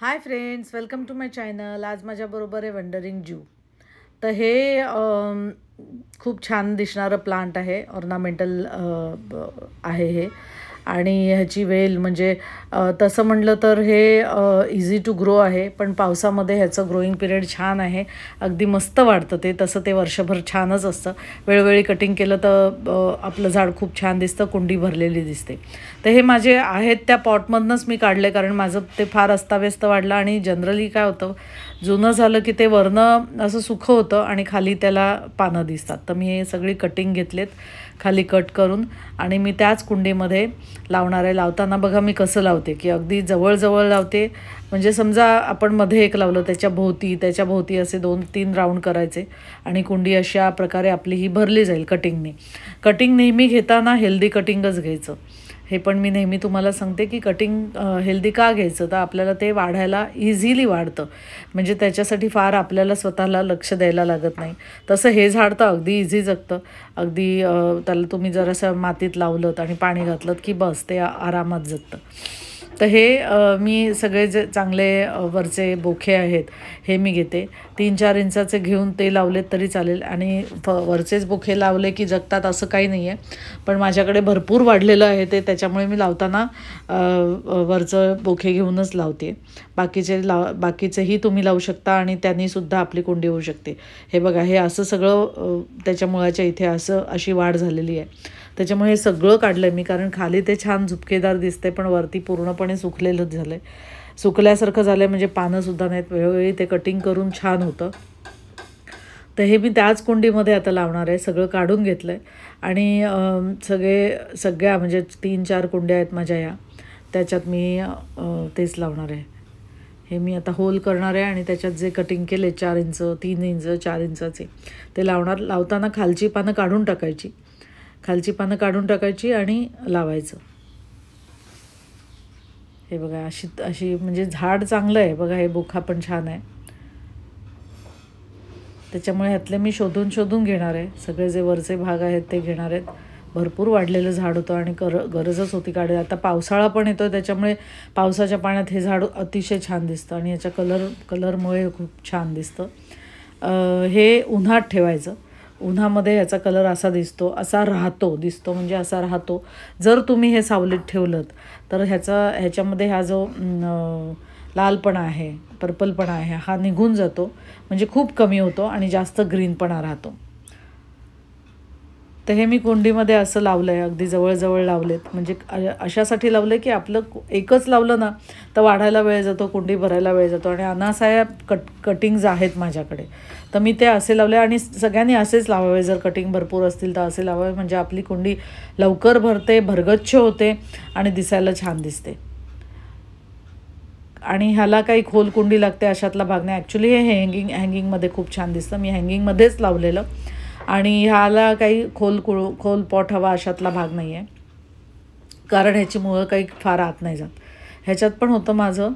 high friends welcome to my channel आज माझ्याबरोबर आहे वंडरिंग जू तर हे खूप छान दिसणारं प्लांट आहे ऑर्नामेंटल आहे हे आणि ह्याची वेल म्हणजे तसं म्हटलं तर हे इझी टू ग्रो आहे पण पावसामध्ये ह्याचं ग्रोईंग पिरियड छान आहे अगदी मस्त वाढतं ते तसं ते वर्षभर छानच असतं वेळोवेळी कटिंग केलं तर आपलं झाड खूप छान दिसतं कुंडी भरलेली दिसते तर हे माझे आहेत त्या पॉटमधनंच मी काढले कारण माझं ते फार अस्ताव्यस्त वाढलं आणि जनरली काय होतं जुनं झालं की ते वरणं असं सुखं होतं आणि खाली त्याला पानं दिसतात तर मी हे सगळी कटिंग घेतलेत खाली कट करून आणि मी त्याच कुंडीमध्ये लावणार आहे लावताना बघा मी कसं लावते की अगदी जवळजवळ लावते म्हणजे समजा आपण मध्ये एक लावलं त्याच्या भोवती त्याच्या भोवती असे दोन तीन राऊंड करायचे आणि कुंडी अशा प्रकारे आपली ही भरली जाईल कटिंगने कटिंग नेहमी घेताना हेल्दी कटिंगच घ्यायचं हे पण मी नेहमी तुम्हाला सांगते की कटिंग हेल्दी का घ्यायचं तर आपल्याला ते वाढायला इझिली वाढतं म्हणजे त्याच्यासाठी फार आपल्याला स्वतःला लक्ष द्यायला लागत नाही तसं हे झाड तर अगदी इझी जगतं अगदी त्याला तुम्ही जरासं मातीत लावलं आणि पाणी घातलं की बस ते आरामात जगतं तर हे मी सगळे जे चांगले वरचे बोखे आहेत हे मी घेते तीन चार इंचाचे घेऊन ते लावलेत तरी चालेल आणि फ वरचेच बोखे लावले की जगतात असं काही नाही आहे पण माझ्याकडे भरपूर वाढलेलं आहे ते त्याच्यामुळे मी लावताना वरचं बोखे घेऊनच लावते बाकीचे लाव बाकीचेही तुम्ही लावू शकता आणि त्यांनीसुद्धा आपली कोंडी होऊ शकते हे बघा हे असं सगळं त्याच्या मुळाच्या इथे असं अशी वाढ झालेली आहे त्याच्यामुळे हे सगळं काढलं आहे मी कारण खाली ते छान झुपकेदार दिसते पण वरती पूर्णपणे पूर्णपणे सुकलेलंच झालं आहे सुकल्यासारखं झालं आहे म्हणजे पानंसुद्धा नाहीत वेळोवेळी ते कटिंग करून छान होतं तर हे मी त्याच कुंडीमध्ये आता लावणार आहे सगळं काढून घेतलं आहे आणि सगळे सगळ्या म्हणजे तीन चार कुंड्या आहेत माझ्या या त्याच्यात मी तेच लावणार आहे हे मी आता होल करणार आहे आणि त्याच्यात जे कटिंग केले चार इंच तीन इंच चार इंचाचे ते लावणार लावताना खालची पानं काढून टाकायची खालची पानं काढून टाकायची आणि लावायचं हे बघा अशी अशी म्हणजे झाड चांगलं आहे बघा हे बोखा पण छान आहे त्याच्यामुळे ह्यातले मी शोधून शोधून घेणार आहे सगळे जे वरचे भाग आहेत ते घेणार आहेत भरपूर वाढलेलं झाड होतं आणि कर गरजच होती काढली आता पावसाळा पण येतो त्याच्यामुळे पावसाच्या पाण्यात हे झाड अतिशय छान दिसतं आणि याच्या कलर कलरमुळे खूप छान दिसतं हे उन्हात ठेवायचं उन्हामध्ये याचा कलर असा दिसतो असा राहतो दिसतो म्हणजे असा राहतो जर तुम्ही हे सावलीत ठेवलं तर ह्याचा ह्याच्यामध्ये हा जो लालपणा आहे पर्पलपणा आहे हा निघून जातो म्हणजे खूप कमी होतो आणि जास्त ग्रीनपणा राहतो तर हे मी कुंडीमध्ये असं लावलं आहे अगदी जवळजवळ लावलेत म्हणजे अशासाठी लावलं की आपलं एकच लावलं ना तर वाढायला वेळ जातो कुंडी भरायला वेळ जातो आणि अनासाया कट कटिंग्ज आहेत माझ्याकडे तर मी ते असे लावले आणि सगळ्यांनी असेच लावावे जर कटिंग भरपूर असतील तर असे लावावे म्हणजे आपली कुंडी लवकर भरते भरगच्छ होते आणि दिसायला छान दिसते आणि ह्याला काही खोल कुंडी लागते अशातला भाग नाही ॲक्च्युली हे हँगिंग हँगिंगमध्ये खूप छान दिसतं मी हँगिंगमध्येच लावलेलं आणि ह्याला काही खोल कुळ खोल पॉट हवा अशातला भाग नाही आहे कारण ह्याची मुळं काही फार आत नाही जात ह्याच्यात पण होतं माझं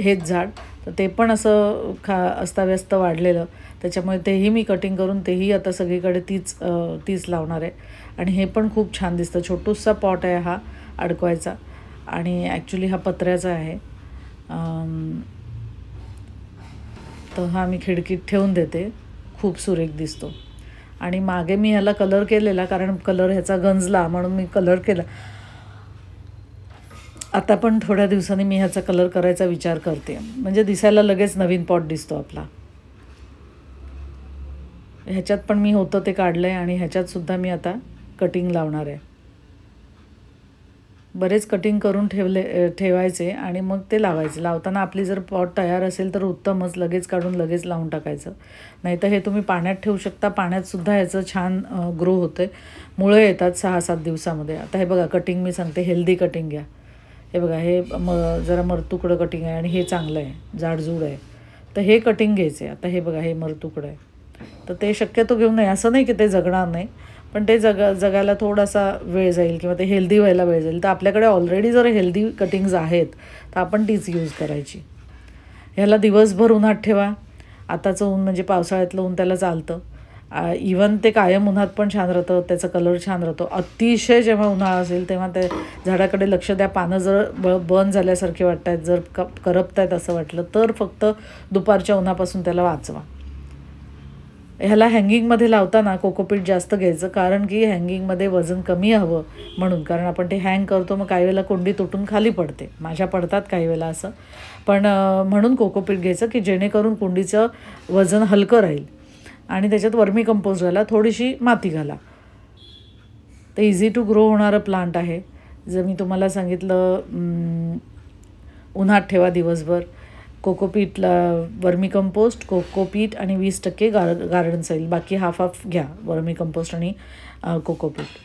हेच झाड तर ते पण असं खा अस्ताव्यस्त वाढलेलं त्याच्यामुळे तेही मी कटिंग करून तेही आता सगळीकडे तीच तीच लावणार आहे आणि हे पण खूप छान दिसतं छोटूसा पॉट आहे हा अडकवायचा आणि ॲक्च्युली हा पत्र्याचा आहे तर हा मी खिडकीत ठेवून देते खूप सुरेख दिसतो आणि मागे मी ह्याला कलर केलेला कारण कलर ह्याचा गंजला म्हणून मी कलर केला आता पण थोड्या दिवसांनी मी ह्याचा कलर करायचा विचार करते म्हणजे दिसायला लगेच नवीन पॉट दिसतो आपला ह्याच्यात पण मी होतं ते काढलं आहे आणि ह्याच्यातसुद्धा मी आता कटिंग लावणार आहे बरेच कटिंग करून ठेवले ठेवायचे आणि मग ते लावायचे लावताना आपली जर पॉट तयार असेल तर उत्तमच लगेच काढून लगेच लावून टाकायचं नाहीतर हे तुम्ही पाण्यात ठेवू शकता पाण्यातसुद्धा ह्याचं छान ग्रो होतं आहे मुळं येतात सहा सात दिवसामध्ये आता हे बघा कटिंग मी सांगते हेल्दी कटिंग घ्या हे बघा हे म जरा मरतुकडं कटिंग आहे आणि हे चांगलं आहे जाडजूड आहे तर हे कटिंग घ्यायचे आता हे बघा हे मरतुकडं आहे तर ते शक्यतो घेऊ नये असं नाही की ते जगणार नाही पण ते जग जगायला थोडासा वेळ जाईल किंवा ते हेल्दी व्हायला वेळ जाईल तर आपल्याकडे ऑलरेडी जर हेल्दी कटिंग्ज आहेत तर आपण तीच यूज करायची ह्याला दिवसभर उन्हात ठेवा आताचं ऊन म्हणजे पावसाळ्यातलं ऊन त्याला चालतं इवन ते कायम उन्हात पण छान राहतं त्याचा कलर छान राहतो अतिशय जेव्हा उन्हाळा असेल तेव्हा ते झाडाकडे लक्ष द्या पानं जर ब बंद झाल्यासारखे वाटत आहेत जर क करपत आहेत असं वाटलं तर फक्त दुपारच्या उन्हापासून त्याला वाचवा ह्याला हँगिंगमध्ये लावताना कोकोपीट जास्त घ्यायचं कारण की हँगिंगमध्ये वजन कमी हवं म्हणून कारण आपण ते हँग करतो मग काही वेळेला कोंडी तुटून खाली पडते माझ्या पडतात काही वेळेला असं पण म्हणून कोकोपीट घ्यायचं की जेणेकरून कुंडीचं वजन हलकं राहील आणि त्याच्यात वर्मी कंपोज घाला थोडीशी माती घाला ते इझी टू ग्रो होणारं प्लांट आहे जर मी तुम्हाला सांगितलं उन्हात ठेवा दिवसभर कोकोपीटला वर्मी कंपोस्ट कोकोपीट आणि वीस टक्के गार गार्डन सॉईल बाकी हाफ हाफ घ्या वर्मी कंपोस्ट आणि कोकोपीट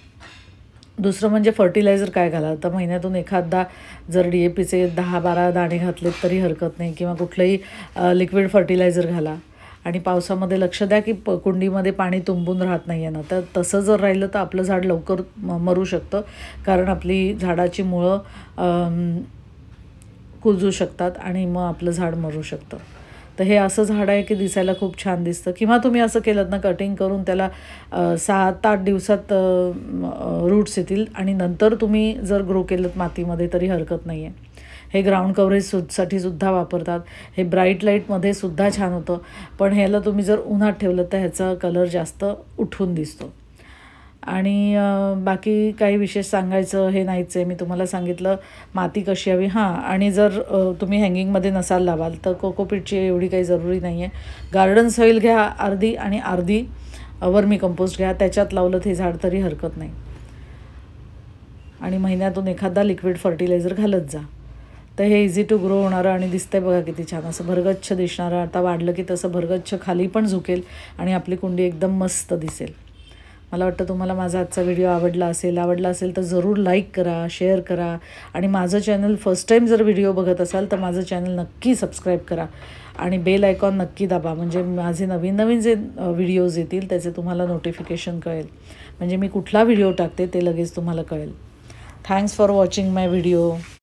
दुसरं म्हणजे फर्टिलायझर काय घाला तर महिन्यातून एखादा जर डी ए पीचे दहा बारा दाणे घातलेत तरी हरकत नाही किंवा कुठलंही लिक्विड फर्टिलायझर घाला आणि पावसामध्ये लक्ष द्या की प कुंडीमध्ये पाणी तुंबून राहत नाही आहे ना तर तसं जर राहिलं तर आपलं झाड लवकर मरू शकतं कारण आपली झाडाची मुळं कुजू शकतात आणि मग आपलं झाड मरू शकतं तर हे असं झाड आहे की दिसायला खूप छान दिसतं किंवा तुम्ही असं केलं ना कटिंग करून त्याला सात आठ दिवसात रूट्स येतील आणि नंतर तुम्ही जर ग्रो केलं मातीमध्ये तरी हरकत नाही आहे हे ग्राउंड कव्हरेज सु साठी सुद्धा वापरतात हे ब्राईट लाईटमध्ये सुद्धा छान होतं पण ह्याला तुम्ही जर उन्हात ठेवलं तर ह्याचा कलर जास्त उठून दिसतो आणि बाकी काही विशेष सांगायचं हे नाहीच आहे मी तुम्हाला सांगितलं माती कशी हवी हां आणि जर तुम्ही हँगिंगमध्ये नसाल लावाल तर कोकोपीटची एवढी काही जरुरी नाही आहे गार्डन सॉईल घ्या अर्धी आणि अर्धी वर्मी कंपोस्ट घ्या त्याच्यात लावलं ते झाड तरी हरकत नाही आणि महिन्यातून एखादा लिक्विड फर्टिलायझर घालत जा तर हे इझी टू ग्रो होणारं आणि दिसतंय बघा किती छान असं भरगच्छ दिसणारं आता वाढलं की तसं भरगच्छ खाली पण झुकेल आणि आपली कुंडी एकदम मस्त दिसेल मला वाटतं तुम्हाला माझा आजचा व्हिडिओ आवडला असेल आवडला असेल तर जरूर लाईक करा शेअर करा आणि माझं चॅनल फर्स्ट टाईम जर व्हिडिओ बघत असाल तर माझं चॅनल नक्की सबस्क्राईब करा आणि बेल आयकॉन नक्की दाबा म्हणजे माझे नवीन नवीन जे व्हिडिओज येतील त्याचे तुम्हाला नोटिफिकेशन कळेल म्हणजे मी कुठला व्हिडिओ टाकते ते लगेच तुम्हाला कळेल thanks for watching my video